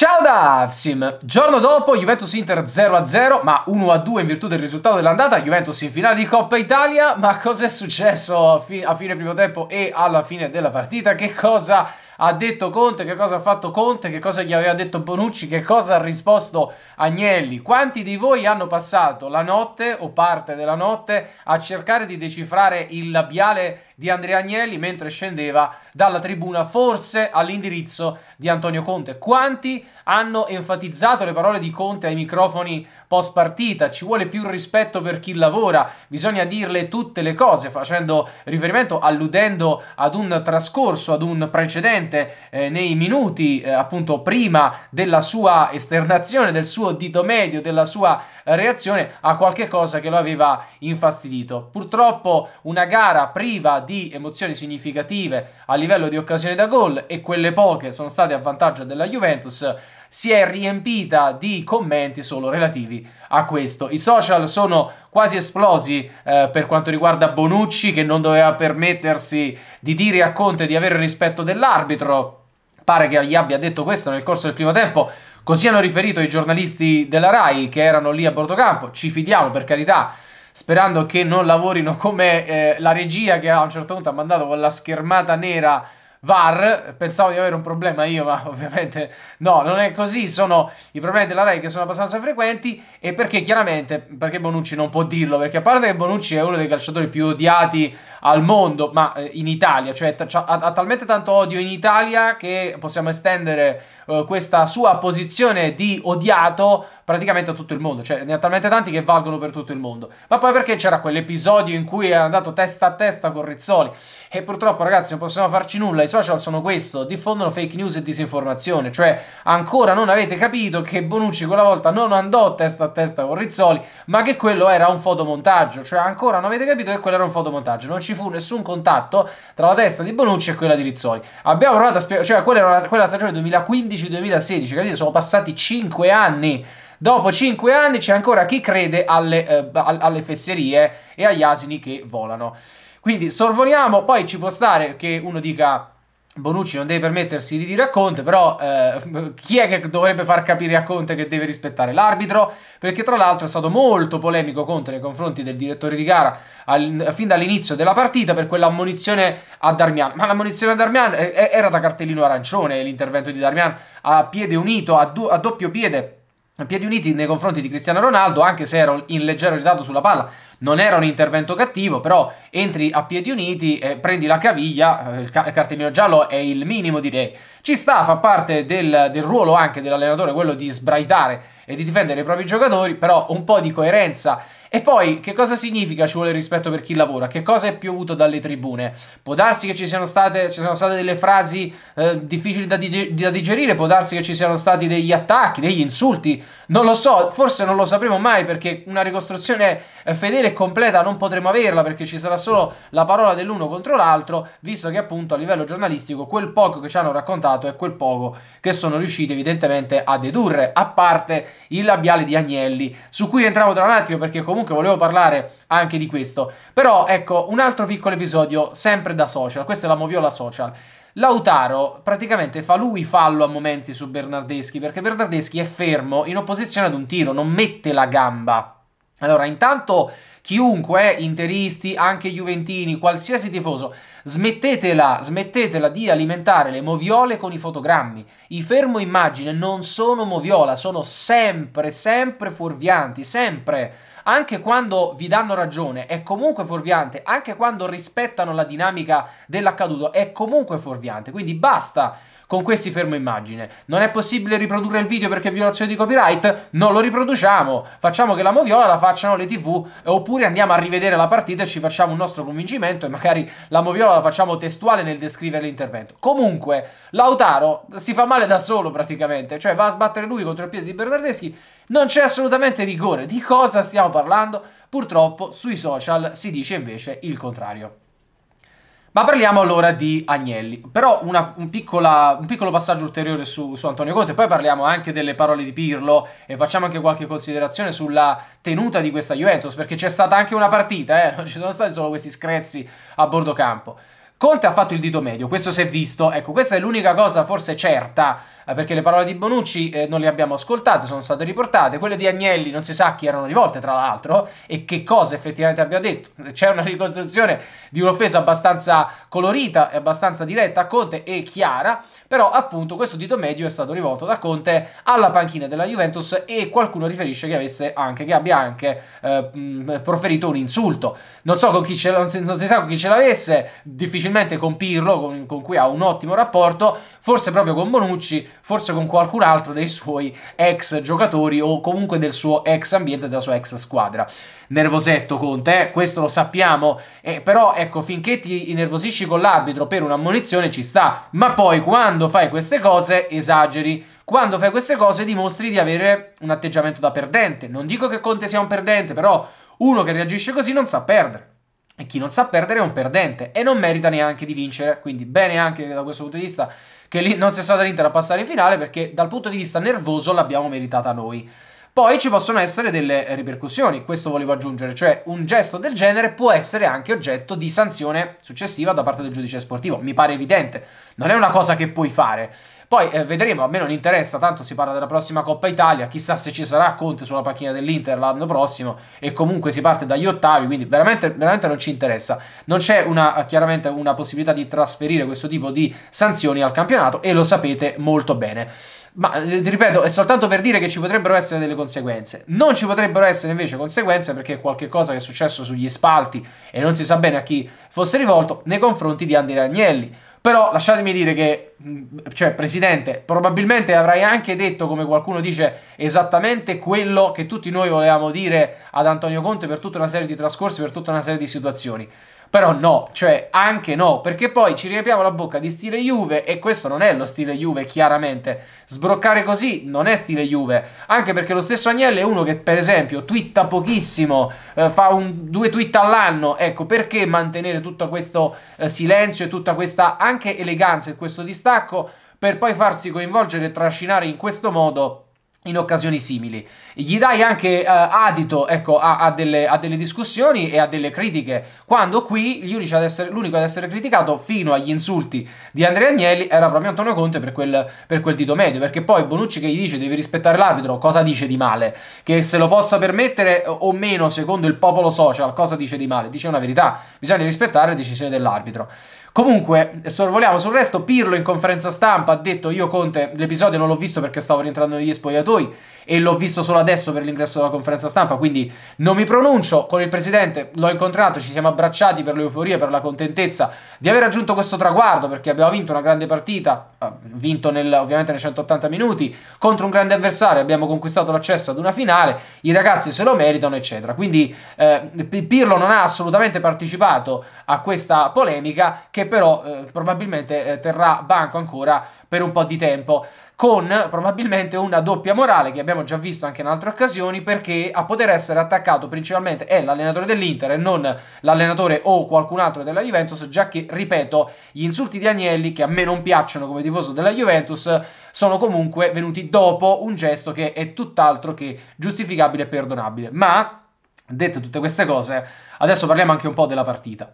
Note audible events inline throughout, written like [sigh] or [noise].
Ciao da Avsim! Giorno dopo Juventus-Inter 0-0, ma 1-2 in virtù del risultato dell'andata, Juventus in finale di Coppa Italia, ma cosa è successo a, fi a fine primo tempo e alla fine della partita? Che cosa ha detto Conte, che cosa ha fatto Conte, che cosa gli aveva detto Bonucci, che cosa ha risposto Agnelli. Quanti di voi hanno passato la notte o parte della notte a cercare di decifrare il labiale di Andrea Agnelli mentre scendeva dalla tribuna, forse all'indirizzo di Antonio Conte. Quanti hanno enfatizzato le parole di Conte ai microfoni post partita? Ci vuole più rispetto per chi lavora, bisogna dirle tutte le cose, facendo riferimento, alludendo ad un trascorso, ad un precedente eh, nei minuti eh, appunto prima della sua esternazione, del suo dito medio, della sua reazione a qualche cosa che lo aveva infastidito. Purtroppo una gara priva di emozioni significative a livello di occasioni da gol e quelle poche sono state a vantaggio della Juventus si è riempita di commenti solo relativi a questo. I social sono quasi esplosi eh, per quanto riguarda Bonucci che non doveva permettersi di dire a Conte di avere rispetto dell'arbitro. Pare che gli abbia detto questo nel corso del primo tempo, Così hanno riferito i giornalisti della RAI che erano lì a Bortocampo, ci fidiamo per carità, sperando che non lavorino come eh, la regia che a un certo punto ha mandato con la schermata nera VAR, pensavo di avere un problema io, ma [laughs] ovviamente no, non è così, sono i problemi della RAI che sono abbastanza frequenti e perché chiaramente, perché Bonucci non può dirlo, perché a parte che Bonucci è uno dei calciatori più odiati al mondo, ma eh, in Italia, cioè ha, talmente tanto odio in Italia che possiamo estendere eh, questa sua posizione di odiato praticamente a tutto il mondo, cioè ne ha talmente tanti che valgono per tutto il mondo. Ma poi perché c'era quell'episodio in cui è andato testa a testa con Rizzoli? E purtroppo ragazzi non possiamo farci nulla, i social sono questo, diffondono fake news e disinformazione, cioè ancora non avete capito che Bonucci quella volta non andò testa a testa con Rizzoli, ma che quello era un fotomontaggio, cioè ancora non avete capito che quello era un fotomontaggio, non ci ci fu nessun contatto tra la testa di Bonucci e quella di Rizzoli. Abbiamo provato a spiegare, cioè quella era una, quella stagione 2015-2016, capite? Sono passati 5 anni. Dopo 5 anni c'è ancora chi crede alle, eh, alle fesserie e agli asini che volano. Quindi sorvoliamo, poi ci può stare che uno dica Bonucci non deve permettersi di dire a Conte, però eh, chi è che dovrebbe far capire a Conte che deve rispettare l'arbitro? Perché tra l'altro è stato molto polemico Conte nei confronti del direttore di gara al, fin dall'inizio della partita per quell'ammonizione a Darmian. Ma l'ammonizione a Darmian eh, eh, era da cartellino arancione, l'intervento di Darmian a piede unito, a, do a doppio piede Piedi uniti nei confronti di Cristiano Ronaldo, anche se ero in leggero ritardo sulla palla, non era un intervento cattivo, però entri a piedi uniti, eh, prendi la caviglia, eh, il, ca il, cartellino giallo è il minimo direi. Ci sta, fa parte del, del ruolo anche dell'allenatore quello di sbraitare e di difendere i propri giocatori, però un po' di coerenza e poi, che cosa significa ci vuole rispetto per chi lavora? Che cosa è piovuto dalle tribune? Può darsi che ci siano state, ci siano state delle frasi eh, difficili da, dig- da, digerire, può darsi che ci siano stati degli attacchi, degli insulti, non lo so, forse non lo sapremo mai perché una ricostruzione eh, fedele e completa non potremo averla perché ci sarà solo la parola dell'uno contro l'altro, visto che appunto a livello giornalistico quel poco che ci hanno raccontato è quel poco che sono riusciti evidentemente a dedurre, a parte il labiale di Agnelli, su cui entriamo tra un attimo perché comunque Comunque volevo parlare anche di questo. Però ecco, un altro piccolo episodio, sempre da social. Questa è la moviola social. Lautaro praticamente fa lui fallo a momenti su Bernardeschi perché Bernardeschi è fermo in opposizione ad un tiro, non mette la gamba. Allora, intanto chiunque, interisti, anche juventini, qualsiasi tifoso, smettetela, smettetela di alimentare le moviole con i fotogrammi. I fermo immagine non sono moviola, sono sempre, sempre fuorvianti, sempre anche quando vi danno ragione, è comunque fuorviante, anche quando rispettano la dinamica dell'accaduto, è comunque fuorviante. Quindi basta con questi fermo immagine. Non è possibile riprodurre il video perché è violazione di copyright? Non lo riproduciamo. Facciamo che la moviola la facciano le tv oppure andiamo a rivedere la partita e ci facciamo un nostro convincimento e magari la moviola la facciamo testuale nel descrivere l'intervento. Comunque, Lautaro si fa male da solo praticamente, cioè va a sbattere lui contro il piede di Bernardeschi. Non c'è assolutamente rigore. Di cosa stiamo parlando? Purtroppo sui social si dice invece il contrario. Ma parliamo allora di Agnelli. Però una, un, piccola, un, piccolo passaggio ulteriore su, su, Antonio Conte. Poi parliamo anche delle parole di Pirlo e facciamo anche qualche considerazione sulla tenuta di questa Juventus, perché c'è stata anche una partita, eh? non ci sono stati solo questi screzzi a bordo campo. Conte ha fatto il dito medio, questo si è visto, ecco questa è l'unica cosa forse certa, eh, perché le parole di Bonucci eh, non le abbiamo ascoltate, sono state riportate, quelle di Agnelli non si sa a chi erano rivolte tra l'altro e che cosa effettivamente abbia detto, [laughs] c'è una ricostruzione di un'offesa abbastanza colorita e abbastanza diretta a Conte e chiara, però appunto questo dito medio è stato rivolto da Conte alla panchina della Juventus e qualcuno riferisce che, anche, che abbia anche eh, proferito un insulto, non so con chi ce non si, non si sa con chi ce l'avesse, difficilmente difficilmente con Pirlo, con, con, cui ha un ottimo rapporto, forse proprio con Bonucci, forse con qualcun altro dei suoi ex giocatori o comunque del suo ex ambiente, della sua ex squadra. Nervosetto Conte, eh? questo lo sappiamo, eh, però ecco, finché ti innervosisci con l'arbitro per un'ammonizione ci sta, ma poi quando fai queste cose esageri. Quando fai queste cose dimostri di avere un atteggiamento da perdente. Non dico che Conte sia un perdente, però uno che reagisce così non sa perdere. E chi non sa perdere è un perdente e non merita neanche di vincere. Quindi bene anche da questo punto di vista che lì non sia stata l'Inter a passare in finale perché dal punto di vista nervoso l'abbiamo meritata noi. Poi ci possono essere delle ripercussioni, questo volevo aggiungere, cioè un gesto del genere può essere anche oggetto di sanzione successiva da parte del giudice sportivo, mi pare evidente, non è una cosa che puoi fare. Poi eh, vedremo, a me non interessa, tanto si parla della prossima Coppa Italia, chissà se ci sarà Conte sulla panchina dell'Inter l'anno prossimo e comunque si parte dagli ottavi, quindi veramente, veramente non ci interessa. Non c'è una, chiaramente una possibilità di trasferire questo tipo di sanzioni al campionato e lo sapete molto bene. Ma ti eh, ripeto, è soltanto per dire che ci potrebbero essere delle conseguenze. Non ci potrebbero essere invece conseguenze perché qualche cosa che è successo sugli spalti e non si sa bene a chi fosse rivolto nei confronti di Andy Agnelli. Però lasciatemi dire che, mm, cioè, Presidente, probabilmente avrai anche detto, come qualcuno dice, esattamente quello che tutti noi volevamo dire ad Antonio Conte per tutta una serie di trascorsi, per tutta una serie di situazioni. Però no, cioè anche no, perché poi ci riempiamo la bocca di stile Juve e questo non è lo stile Juve chiaramente. Sbroccare così non è stile Juve, anche perché lo stesso Agnelli è uno che per esempio twitta pochissimo, eh, fa un, due tweet all'anno, ecco perché mantenere tutto questo eh, silenzio e tutta questa anche eleganza e questo distacco per poi farsi coinvolgere e trascinare in questo modo in occasioni simili. Gli dai anche eh, adito ecco, a, a, delle, a, delle, discussioni e a delle critiche, quando qui l'unico ad, essere, criticato fino agli insulti di Andrea Agnelli era proprio Antonio Conte per quel, per quel dito medio, perché poi Bonucci che gli dice devi rispettare l'arbitro, cosa dice di male? Che se lo possa permettere eh, o meno secondo il popolo social, cosa dice di male? Dice una verità, bisogna rispettare le decisioni dell'arbitro. Comunque, sorvoliamo sul resto, Pirlo in conferenza stampa ha detto io Conte l'episodio non l'ho visto perché stavo rientrando negli spogliatori, noi e l'ho visto solo adesso per l'ingresso della conferenza stampa, quindi non mi pronuncio. Con il presidente l'ho incontrato, ci siamo abbracciati per l'euforia, per la contentezza di aver raggiunto questo traguardo, perché abbiamo vinto una grande partita, ah, vinto nel, ovviamente nei 180 minuti, contro un grande avversario, abbiamo conquistato l'accesso ad una finale, i ragazzi se lo meritano, eccetera. Quindi eh, Pirlo non ha assolutamente partecipato a questa polemica che però eh, probabilmente eh, terrà banco ancora per un po' di tempo con probabilmente una doppia morale che abbiamo già visto anche in altre occasioni perché a poter essere attaccato principalmente è l'allenatore dell'Inter e non l'allenatore o qualcun altro della Juventus, già che, ripeto, gli insulti di Agnelli, che a me non piacciono come tifoso della Juventus, sono comunque venuti dopo un gesto che è tutt'altro che giustificabile e perdonabile. Ma, dette tutte queste cose, adesso parliamo anche un po' della partita.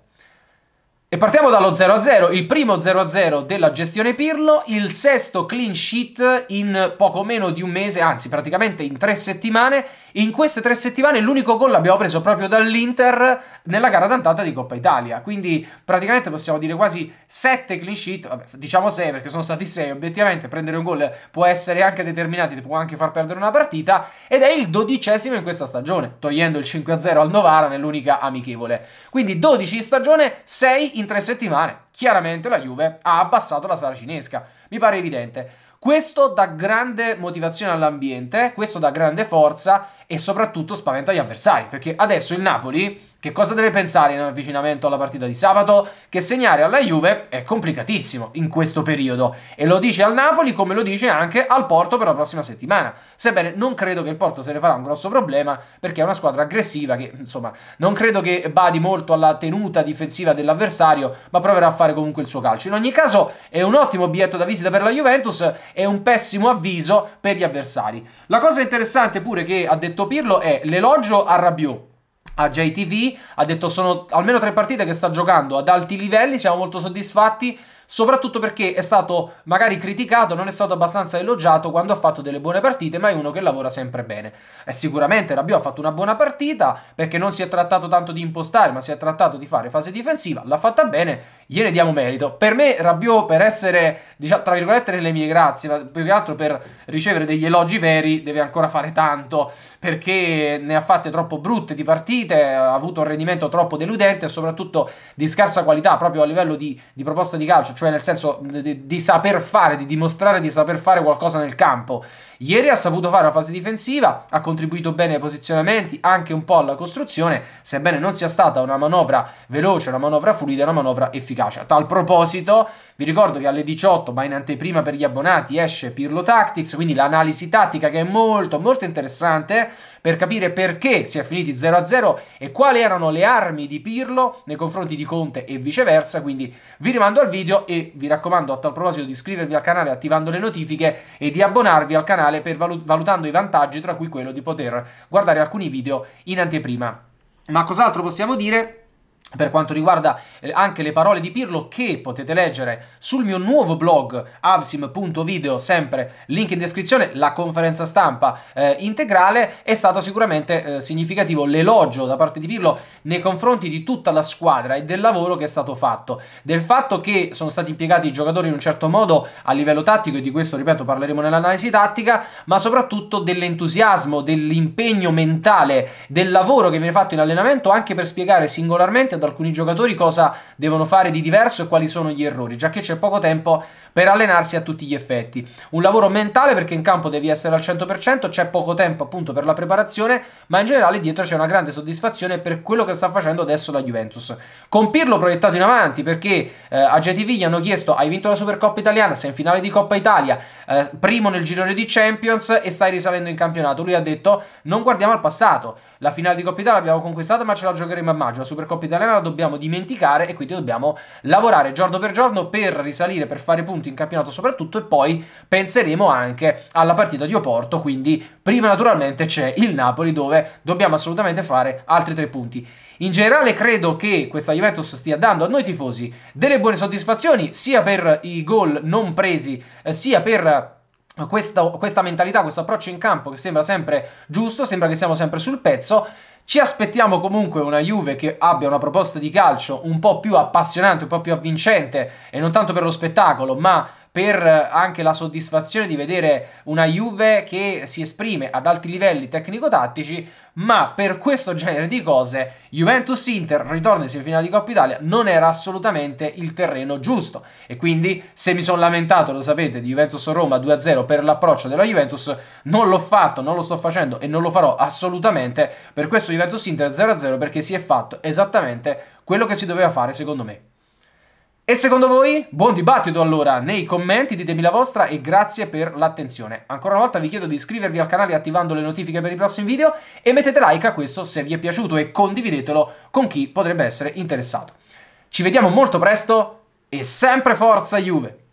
E partiamo dallo 0-0, il primo 0-0 della gestione Pirlo, il sesto clean sheet in poco meno di un mese, anzi praticamente in tre settimane. In queste tre settimane l'unico gol l'abbiamo preso proprio dall'Inter nella gara d'andata di Coppa Italia, quindi praticamente possiamo dire quasi sette clean sheet, vabbè, diciamo sei perché sono stati sei, obiettivamente prendere un gol può essere anche determinante, ti può anche far perdere una partita, ed è il dodicesimo in questa stagione, togliendo il 5-0 al Novara nell'unica amichevole. Quindi 12 in stagione, 6 in in tre settimane. Chiaramente la Juve ha abbassato la sala cinesca, mi pare evidente. Questo dà grande motivazione all'ambiente, questo dà grande forza e soprattutto spaventa gli avversari, perché adesso il Napoli che cosa deve pensare in avvicinamento alla partita di sabato? Che segnare alla Juve è complicatissimo in questo periodo e lo dice al Napoli come lo dice anche al Porto per la prossima settimana. Sebbene non credo che il Porto se ne farà un grosso problema perché è una squadra aggressiva che insomma non credo che badi molto alla tenuta difensiva dell'avversario ma proverà a fare comunque il suo calcio. In ogni caso è un ottimo biglietto da visita per la Juventus e un pessimo avviso per gli avversari. La cosa interessante pure che ha detto detto Pirlo è l'elogio a Rabiot a JTV, ha detto sono almeno tre partite che sta giocando ad alti livelli, siamo molto soddisfatti, soprattutto perché è stato magari criticato, non è stato abbastanza elogiato quando ha fatto delle buone partite, ma è uno che lavora sempre bene. E sicuramente Rabiot ha fatto una buona partita perché non si è trattato tanto di impostare, ma si è trattato di fare fase difensiva, l'ha fatta bene gliene diamo merito. Per me Rabiot, per essere, diciamo, tra virgolette, nelle mie grazie, ma più che altro per ricevere degli elogi veri, deve ancora fare tanto, perché ne ha fatte troppo brutte di partite, ha avuto un rendimento troppo deludente e soprattutto di scarsa qualità, proprio a livello di, di proposta di calcio, cioè nel senso di, di saper fare, di dimostrare di saper fare qualcosa nel campo. Ieri ha saputo fare la fase difensiva, ha contribuito bene ai posizionamenti, anche un po' alla costruzione, sebbene non sia stata una manovra veloce, una manovra fluida, una manovra efficace efficace. A tal proposito, vi ricordo che alle 18, ma in anteprima per gli abbonati, esce Pirlo Tactics, quindi l'analisi tattica che è molto, molto interessante per capire perché si è finiti 0-0 e quali erano le armi di Pirlo nei confronti di Conte e viceversa. Quindi vi rimando al video e vi raccomando a tal proposito di iscrivervi al canale attivando le notifiche e di abbonarvi al canale per valut valutando i vantaggi, tra cui quello di poter guardare alcuni video in anteprima. Ma cos'altro possiamo dire? per quanto riguarda eh, anche le parole di Pirlo che potete leggere sul mio nuovo blog avsim.video, sempre link in descrizione, la conferenza stampa eh, integrale, è stato sicuramente eh, significativo l'elogio da parte di Pirlo nei confronti di tutta la squadra e del lavoro che è stato fatto, del fatto che sono stati impiegati i giocatori in un certo modo a livello tattico e di questo ripeto parleremo nell'analisi tattica, ma soprattutto dell'entusiasmo, dell'impegno mentale, del lavoro che viene fatto in allenamento anche per spiegare singolarmente ad alcuni giocatori cosa devono fare di diverso e quali sono gli errori, già che c'è poco tempo per allenarsi a tutti gli effetti. Un lavoro mentale perché in campo devi essere al 100%, c'è poco tempo appunto per la preparazione, ma in generale dietro c'è una grande soddisfazione per quello che sta facendo adesso la Juventus. Con Pirlo proiettato in avanti perché eh, a GTV gli hanno chiesto hai vinto la Supercoppa Italiana, sei in finale di Coppa Italia, eh, primo nel girone di Champions e stai risalendo in campionato. Lui ha detto non guardiamo al passato, la finale di Coppa Italia l'abbiamo conquistata ma ce la giocheremo a maggio, la Supercoppa Italiana la dobbiamo dimenticare e quindi dobbiamo lavorare giorno per giorno per risalire, per fare punti in campionato soprattutto e poi penseremo anche alla partita di Oporto, quindi prima naturalmente c'è il Napoli dove dobbiamo assolutamente fare altri tre punti. In generale credo che questa Juventus stia dando a noi tifosi delle buone soddisfazioni sia per i gol non presi eh, sia per questa, questa mentalità, questo approccio in campo che sembra sempre giusto, sembra che siamo sempre sul pezzo. Ci aspettiamo comunque una Juve che abbia una proposta di calcio un po' più appassionante, un po' più avvincente e non tanto per lo spettacolo, ma per eh, anche la soddisfazione di vedere una Juve che si esprime ad alti livelli tecnico-tattici, ma per questo genere di cose Juventus-Inter, ritorno in semifinale di Coppa Italia, non era assolutamente il terreno giusto. E quindi se mi sono lamentato, lo sapete, di Juventus-Roma 2-0 per l'approccio della Juventus, non l'ho fatto, non lo sto facendo e non lo farò assolutamente per questo Juventus-Inter 0-0 perché si è fatto esattamente quello che si doveva fare secondo me. E secondo voi? Buon dibattito allora nei commenti, ditemi la vostra e grazie per l'attenzione. Ancora una volta vi chiedo di iscrivervi al canale attivando le notifiche per i prossimi video e mettete like a questo se vi è piaciuto e condividetelo con chi potrebbe essere interessato. Ci vediamo molto presto e sempre forza Juve!